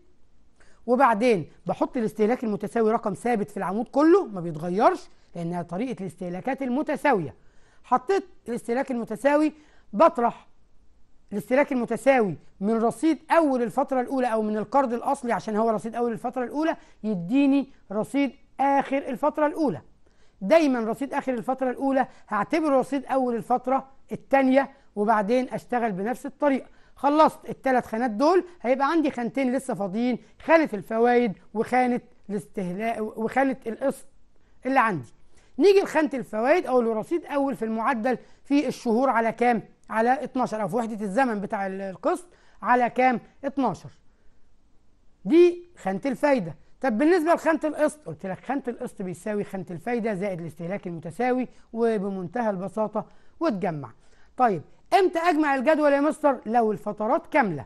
وبعدين بحط الاستهلاك المتساوي رقم ثابت في العمود كله ما بيتغيرش لأنها طريقة الاستهلاكات المتساوية حطيت الاستهلاك المتساوي بطرح الاستهلاك المتساوي من رصيد اول الفتره الاولى او من القرض الاصلي عشان هو رصيد اول الفتره الاولى يديني رصيد اخر الفتره الاولى دايما رصيد اخر الفتره الاولى هعتبره رصيد اول الفتره الثانيه وبعدين اشتغل بنفس الطريقه خلصت الثلاث خانات دول هيبقى عندي خانتين لسه فاضيين خانه الفوائد وخانه الاستهلاك وخانه القسط اللي عندي نيجي لخانه الفوائد او الرصيد اول في المعدل في الشهور على كام على 12 أو في وحدة الزمن بتاع القسط على كام؟ 12 دي خانة الفايدة طب بالنسبة لخانة القسط قلت لك خانة القسط بيساوي خانة الفايدة زائد الاستهلاك المتساوي وبمنتهى البساطة وتجمع طيب امتى اجمع الجدول يا مستر لو الفترات كاملة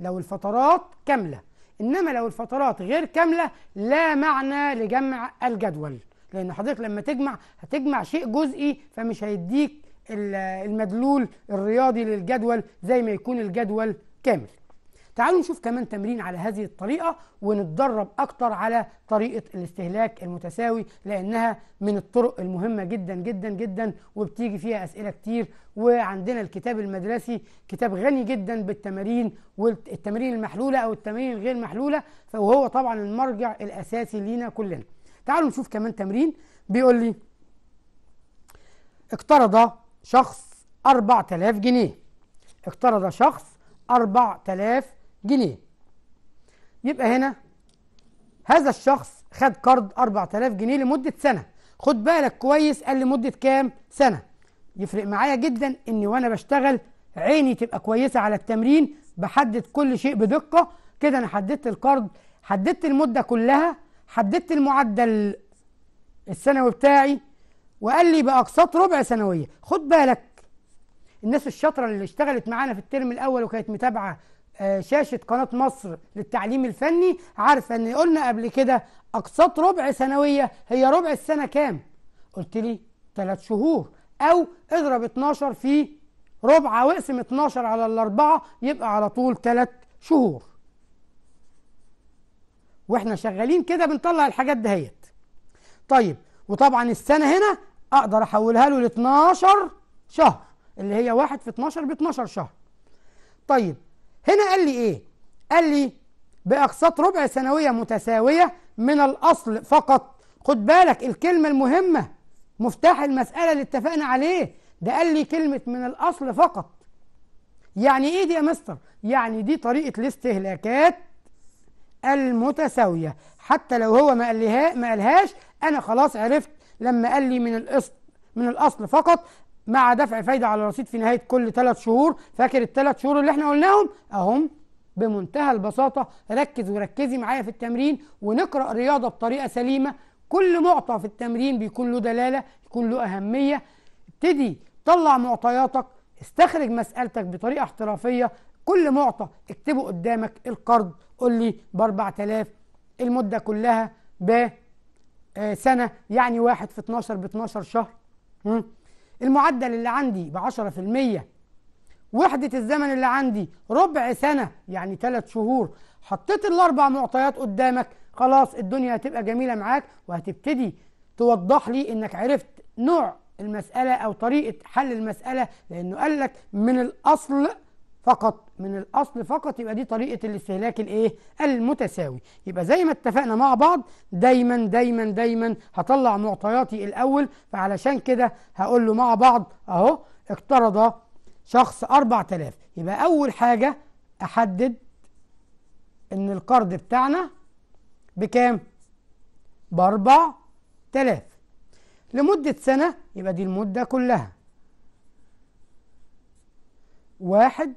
لو الفترات كاملة انما لو الفترات غير كاملة لا معنى لجمع الجدول لان حضرتك لما تجمع هتجمع شيء جزئي فمش هيديك المدلول الرياضي للجدول زي ما يكون الجدول كامل تعالوا نشوف كمان تمرين على هذه الطريقة ونتدرب أكتر على طريقة الاستهلاك المتساوي لأنها من الطرق المهمة جدا جدا جدا وبتيجي فيها أسئلة كتير وعندنا الكتاب المدرسي كتاب غني جدا بالتمارين والتمارين المحلولة أو التمارين الغير محلولة وهو طبعا المرجع الأساسي لينا كلنا تعالوا نشوف كمان تمرين بيقول لي اقترض شخص 4000 جنيه اقترض شخص 4000 جنيه يبقى هنا هذا الشخص خد قرض 4000 جنيه لمدة سنة خد بالك كويس قال لمدة كام سنة يفرق معايا جدا اني وانا بشتغل عيني تبقى كويسة على التمرين بحدد كل شيء بدقة كده انا حددت القرض حددت المدة كلها حددت المعدل السنوي بتاعي وقال لي باقساط ربع سنويه خد بالك الناس الشاطره اللي اشتغلت معانا في الترم الاول وكانت متابعه آه، شاشه قناه مصر للتعليم الفني عارفه ان قلنا قبل كده اقساط ربع سنويه هي ربع السنه كام قلت لي 3 شهور او اضرب 12 في ربع واقسم 12 على الاربعه يبقى على طول 3 شهور واحنا شغالين كده بنطلع الحاجات دهيت طيب وطبعا السنه هنا اقدر احولها له ل 12 شهر اللي هي 1 في 12 ب 12 شهر طيب هنا قال لي ايه قال لي باقساط ربع سنويه متساويه من الاصل فقط خد بالك الكلمه المهمه مفتاح المساله اللي اتفقنا عليه ده قال لي كلمه من الاصل فقط يعني ايه دي يا مستر يعني دي طريقه الاستهلاكات المتساويه حتى لو هو ما قالها ما قالهاش انا خلاص عرفت لما قال لي من القسط من الاصل فقط مع دفع فايده على الرصيد في نهايه كل ثلاث شهور فاكر الثلاث شهور اللي احنا قلناهم اهم بمنتهى البساطه ركز وركزي معايا في التمرين ونقرا رياضه بطريقه سليمه كل معطى في التمرين بيكون له دلاله يكون له اهميه ابتدي طلع معطياتك استخرج مسألتك بطريقة احترافية كل معطى اكتبه قدامك القرض قول لي ب 4000 المدة كلها ب آه، سنة يعني واحد في 12 ب 12 شهر المعدل اللي عندي ب 10% وحدة الزمن اللي عندي ربع سنة يعني ثلاث شهور حطيت الأربع معطيات قدامك خلاص الدنيا هتبقى جميلة معاك وهتبتدي توضح لي إنك عرفت نوع المسألة أو طريقة حل المسألة لأنه قال لك من الأصل فقط من الاصل فقط يبقى دي طريقه الاستهلاك الايه المتساوي يبقى زي ما اتفقنا مع بعض دايما دايما دايما هطلع معطياتي الاول فعلشان كده هقول له مع بعض اهو اقترض شخص 4000 يبقى اول حاجه احدد ان القرض بتاعنا بكام ب 4000 لمده سنه يبقى دي المده كلها واحد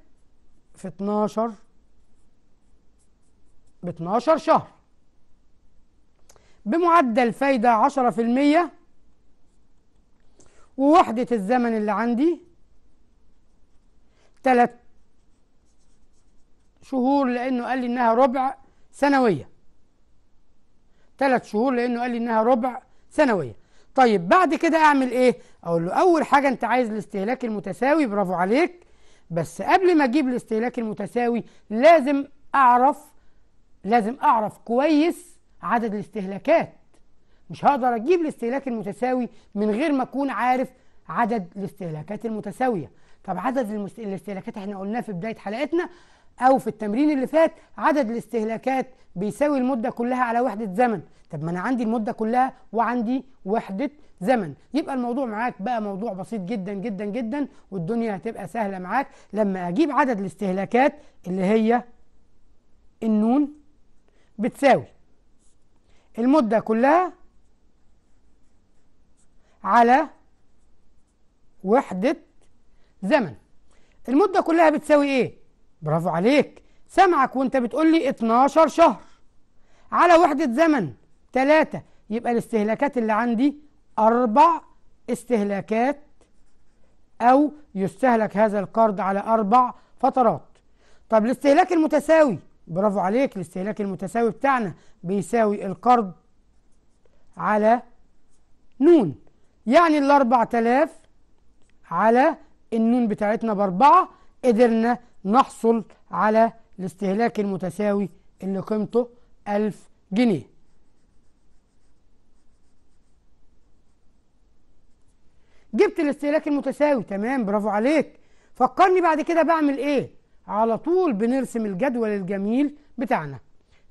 في 12 ب 12 شهر بمعدل فايدة 10% ووحدة الزمن اللي عندي 3 شهور لأنه قال لي إنها ربع سنوية 3 شهور لأنه قال لي إنها ربع سنوية طيب بعد كده أعمل إيه؟ أقول له أول حاجة أنت عايز الاستهلاك المتساوي برافو عليك بس قبل ما اجيب الاستهلاك المتساوي لازم اعرف لازم اعرف كويس عدد الاستهلاكات مش هقدر اجيب الاستهلاك المتساوي من غير ما اكون عارف عدد الاستهلاكات المتساوية طب عدد الاستهلاكات احنا قلناه في بداية حلقتنا او في التمرين اللي فات عدد الاستهلاكات بيساوي المدة كلها على وحدة زمن طب ما انا عندي المدة كلها وعندي وحدة زمن يبقى الموضوع معاك بقى موضوع بسيط جدا جدا جدا والدنيا هتبقى سهله معاك لما اجيب عدد الاستهلاكات اللي هي النون بتساوي المده كلها على وحده زمن المده كلها بتساوي ايه برافو عليك سامعك وانت بتقول لي 12 شهر على وحده زمن 3 يبقى الاستهلاكات اللي عندي أربع استهلاكات أو يستهلك هذا القرض على أربع فترات طب الاستهلاك المتساوي برافو عليك الاستهلاك المتساوي بتاعنا بيساوي القرض على نون يعني ال 4000 على النون بتاعتنا بأربعة قدرنا نحصل على الاستهلاك المتساوي اللي قيمته 1000 جنيه جبت الاستهلاك المتساوي تمام برافو عليك فكرني بعد كده بعمل ايه على طول بنرسم الجدول الجميل بتاعنا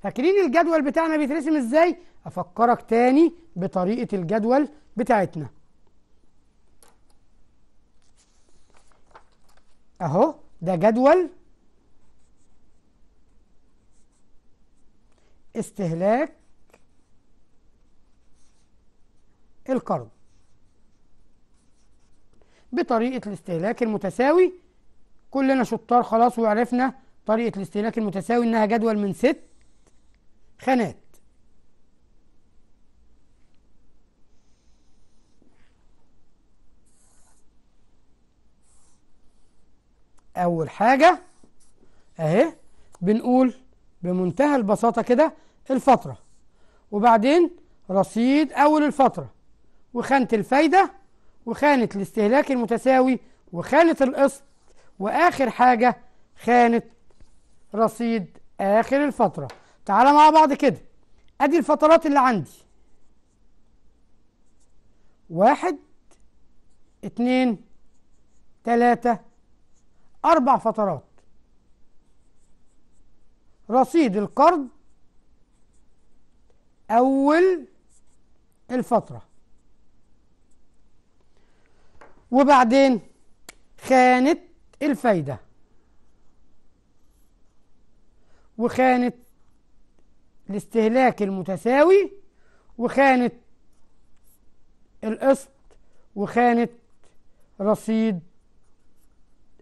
فاكرين الجدول بتاعنا بيترسم ازاي افكرك تاني بطريقه الجدول بتاعتنا اهو ده جدول استهلاك القرض بطريقة الاستهلاك المتساوي كلنا شطار خلاص وعرفنا طريقة الاستهلاك المتساوي إنها جدول من ست خانات أول حاجة أهي بنقول بمنتهى البساطة كده الفترة وبعدين رصيد أول الفترة وخانة الفايدة وخانة الاستهلاك المتساوي وخانة القسط وآخر حاجة خانة رصيد آخر الفترة تعالى مع بعض كده أدي الفترات اللي عندي واحد اتنين تلاتة أربع فترات رصيد القرض أول الفترة وبعدين خانة الفايدة وخانة الاستهلاك المتساوي وخانة القسط وخانة رصيد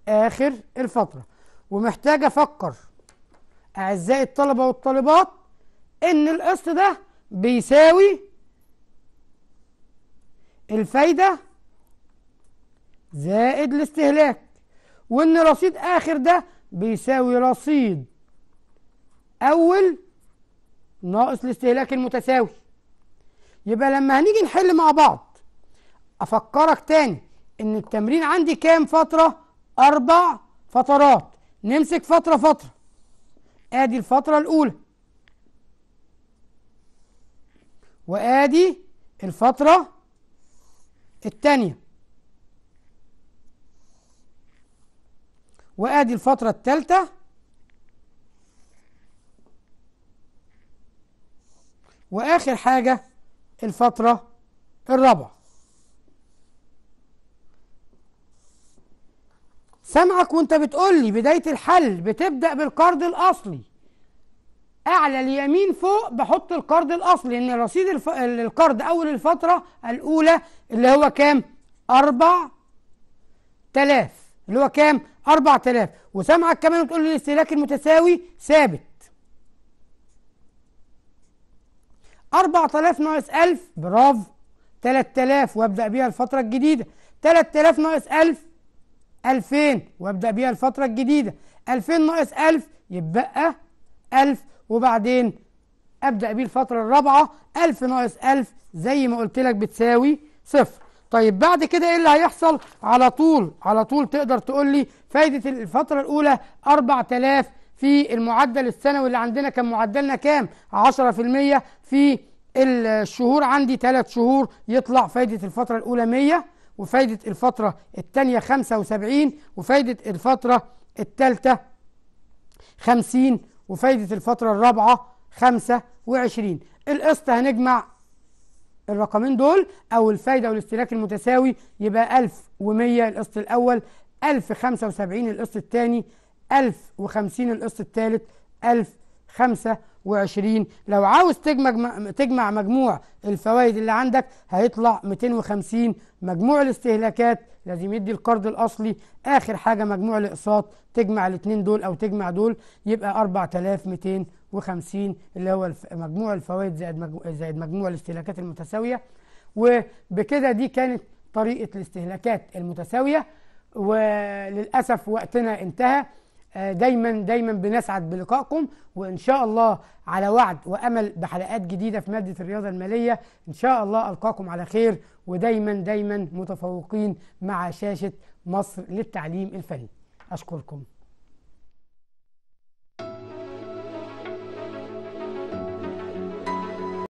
آخر الفترة ومحتاج أفكر أعزائي الطلبة والطالبات إن القسط ده بيساوي الفايدة زائد الاستهلاك وإن رصيد آخر ده بيساوي رصيد أول ناقص الاستهلاك المتساوي يبقى لما هنيجي نحل مع بعض أفكرك تاني إن التمرين عندي كام فترة؟ أربع فترات نمسك فترة فترة آدي الفترة الأولى وآدي الفترة الثانيه وادي الفترة الثالثة واخر حاجة الفترة الرابعة سامعك وانت بتقول لي بداية الحل بتبدأ بالقرض الأصلي أعلى اليمين فوق بحط القرض الأصلي إن رصيد الف... القرض أول الفترة الأولى اللي هو كام؟ أربع تلاف اللي هو كام؟ 4000 وسامعك كمان وتقول لي الاستهلاك المتساوي ثابت 4000 ناقص 1000 برافو 3000 وابدا بيها الفتره الجديده 3000 ناقص 1000 2000 وابدا بيها الفتره الجديده 2000 ناقص 1000 يبقى 1000 وبعدين ابدا بيه الفتره الرابعه 1000 ناقص 1000 زي ما قلت لك بتساوي صفر طيب بعد كده ايه اللي هيحصل على طول على طول تقدر تقول لي فايده الفتره الاولى 4000 في المعدل السنوي اللي عندنا كان معدلنا كام 10% في الشهور عندي 3 شهور يطلع فايده الفتره الاولى 100 وفايده الفتره الثانيه 75 وفايده الفتره الثالثه 50 وفايده الفتره الرابعه 25 القسط هنجمع الرقمين دول أو الفايدة والاستهلاك المتساوي يبقى 1100 القسط الأول 1075 القسط الثاني 1050 القسط الثالث 1025 لو عاوز تجمع تجمع مجموع الفوائد اللي عندك هيطلع 250 مجموع الاستهلاكات لازم يدي القرض الاصلي اخر حاجه مجموع الاقساط تجمع الاثنين دول او تجمع دول يبقى 4200 وخمسين اللي هو مجموع الفوائد زائد زائد مجموع الاستهلاكات المتساوية وبكده دي كانت طريقة الاستهلاكات المتساوية وللأسف وقتنا انتهى آه، دايما دايما بنسعد بلقائكم وان شاء الله على وعد وامل بحلقات جديده في ماده الرياضه الماليه ان شاء الله القاكم على خير ودايما دايما متفوقين مع شاشه مصر للتعليم الفني اشكركم